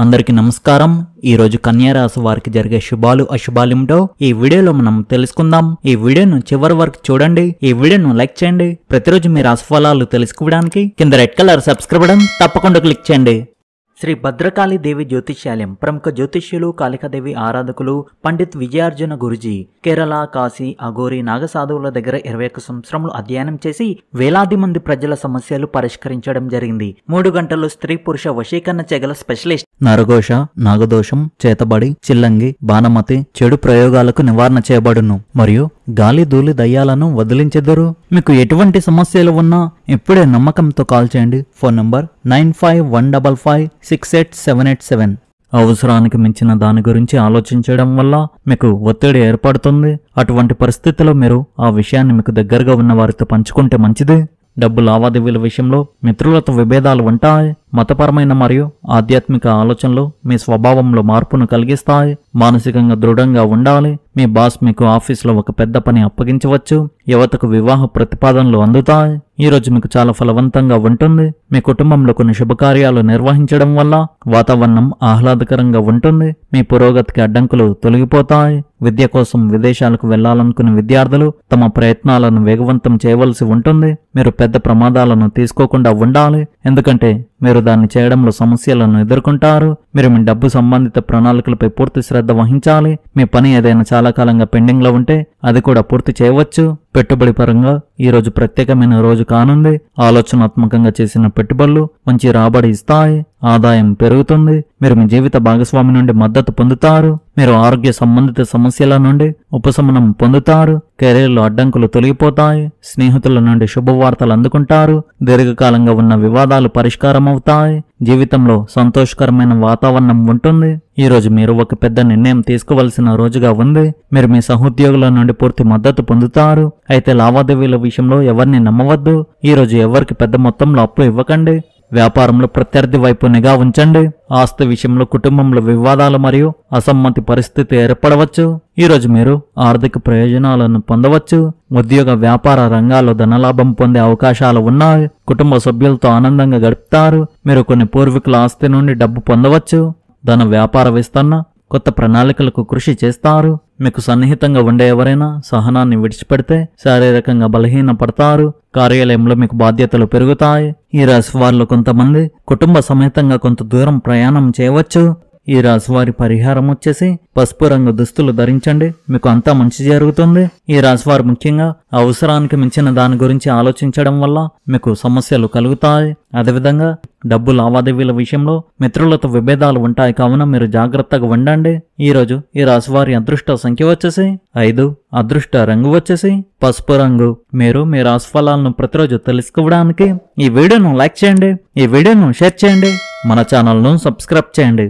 అందరికీ నమస్కారం ఈ రోజు రాశి వారికి జరిగే శుభాలు అశుభాలేమిటో ఈ వీడియోలో మనం తెలుసుకుందాం ఈ వీడియోను చివరి వరకు చూడండి ఈ వీడియోను లైక్ చేయండి ప్రతిరోజు మీ రాశిఫలాలు తెలుసుకోవడానికి కింద రెడ్ కలర్ సబ్స్క్రైబ్ బటన్ తప్పకుండా క్లిక్ చేయండి శ్రీ భద్రకాళి దేవి జ్యోతిష్యాలయం ప్రముఖ జ్యోతిష్యులు కాళికాదేవి ఆరాధకులు పండిత్ విజయార్జున గురుజీ కేరళ కాశీ అఘోరి నాగసాధువుల దగ్గర ఇరవై ఒక్క సంవత్సరములు అధ్యయనం చేసి వేలాది మంది ప్రజల సమస్యలు పరిష్కరించడం జరిగింది మూడు గంటలు స్త్రీ పురుష వశీకరణ చేగల స్పెషలిస్ట్ నరఘోష నాగదోషం చేతబడి చిల్లంగి బాణమతి చెడు ప్రయోగాలకు నివారణ చేయబడును మరియు గాలి ధూళి దయ్యాలను వదిలించెదరు మీకు ఎటువంటి సమస్యలు ఉన్నా ఇప్పుడే నమ్మకంతో కాల్ చేయండి phone number nine five one double five six eight seven eight seven అవసరానికి మించిన దాని గురించి ఆలోచించడం వల్ల మీకు ఒత్తిడి ఏర్పడుతుంది అటువంటి పరిస్థితిలో మీరు ఆ విషయాన్ని మీకు దగ్గరగా ఉన్న వారితో పంచుకుంటే మంచిది డబ్బు లావాదేవీల విషయంలో మిత్రులతో విభేదాలు ఉంటాయి మతపరమైన మరియు ఆధ్యాత్మిక ఆలోచనలు మీ స్వభావంలో మార్పును కలిగిస్తాయి మానసికంగా దృఢంగా ఉండాలి మీ బాస్ మీకు ఆఫీస్లో ఒక పెద్ద పని అప్పగించవచ్చు యువతకు వివాహ ప్రతిపాదనలు అందుతాయి ఈరోజు మీకు చాలా ఫలవంతంగా ఉంటుంది మీ కుటుంబంలో కొన్ని శుభకార్యాలు నిర్వహించడం వల్ల వాతావరణం ఆహ్లాదకరంగా ఉంటుంది మీ పురోగతికి అడ్డంకులు తొలగిపోతాయి విద్య కోసం విదేశాలకు వెళ్లాలనుకునే విద్యార్థులు తమ ప్రయత్నాలను వేగవంతం చేయవలసి ఉంటుంది మీరు పెద్ద ప్రమాదాలను తీసుకోకుండా ఉండాలి ఎందుకంటే మీరు దాన్ని చేయడంలో సమస్యలను ఎదుర్కొంటారు మీరు మీ డబ్బు సంబంధిత ప్రణాళికలపై పూర్తి శ్రద్ధ వహించాలి మీ పని ఏదైనా చాలా కాలంగా పెండింగ్లో ఉంటే అది కూడా పూర్తి చేయవచ్చు పెట్టుబడి పరంగా ఈరోజు ప్రత్యేకమైన రోజు కానుంది ఆలోచనాత్మకంగా చేసిన పెట్టుబడులు మంచి రాబడి ఇస్తాయి ఆదాయం పెరుగుతుంది మీరు మీ జీవిత భాగస్వామి నుండి మద్దతు పొందుతారు మీరు ఆరోగ్య సంబంధిత సమస్యల నుండి ఉపశమనం పొందుతారు కెరీర్లో అడ్డంకులు తొలగిపోతాయి స్నేహితుల నుండి శుభవార్తలు అందుకుంటారు దీర్ఘకాలంగా ఉన్న వివాదాలు పరిష్కారం అవుతాయి జీవితంలో సంతోషకరమైన వాతావరణం ఉంటుంది ఈరోజు మీరు ఒక పెద్ద నిర్ణయం తీసుకోవలసిన రోజుగా ఉంది మీరు మీ సహోద్యోగుల నుండి పూర్తి మద్దతు పొందుతారు అయితే లావాదేవీల విషయంలో ఎవరిని నమ్మవద్దు ఈరోజు ఎవరికి పెద్ద మొత్తంలో అప్పు ఇవ్వకండి వ్యాపారంలో ప్రత్యర్థి వైపు నిఘా ఉంచండి ఆస్తి విషయంలో కుటుంబంలో వివాదాలు మరియు అసమ్మతి పరిస్థితి ఏర్పడవచ్చు ఈరోజు మీరు ఆర్థిక ప్రయోజనాలను పొందవచ్చు ఉద్యోగ వ్యాపార రంగాల్లో ధనలాభం పొందే అవకాశాలు ఉన్నాయి కుటుంబ సభ్యులతో ఆనందంగా గడుపుతారు మీరు కొన్ని పూర్వీకుల ఆస్తి నుండి డబ్బు పొందవచ్చు ధన వ్యాపార విస్తరణ కొత్త ప్రణాళికలకు కృషి చేస్తారు మీకు సన్నిహితంగా ఉండే ఎవరైనా సహనాన్ని విడిచిపెడితే శారీరకంగా బలహీనపడతారు కార్యాలయంలో మీకు బాధ్యతలు పెరుగుతాయి ఈ రాశి వారిలో కొంతమంది కుటుంబ సమేతంగా కొంత దూరం ప్రయాణం చేయవచ్చు ఈ రాశివారి పరిహారం వచ్చేసి పసుపు రంగు దుస్తులు ధరించండి మీకు అంతా మంచి జరుగుతుంది ఈ రాశివారు ముఖ్యంగా అవసరానికి మించిన దాని గురించి ఆలోచించడం వల్ల మీకు సమస్యలు కలుగుతాయి అదేవిధంగా డబ్బు లావాదేవీల విషయంలో మిత్రులతో విభేదాలు ఉంటాయి కావున మీరు జాగ్రత్తగా ఉండండి ఈరోజు ఈ రాశివారి అదృష్ట సంఖ్య వచ్చేసి ఐదు అదృష్ట రంగు వచ్చేసి పసుపు రంగు మీరు మీ రాశి ఫలాలను ప్రతిరోజు తెలుసుకోవడానికి ఈ వీడియోను లైక్ చేయండి ఈ వీడియోను షేర్ చేయండి మన ఛానల్ను సబ్స్క్రైబ్ చేయండి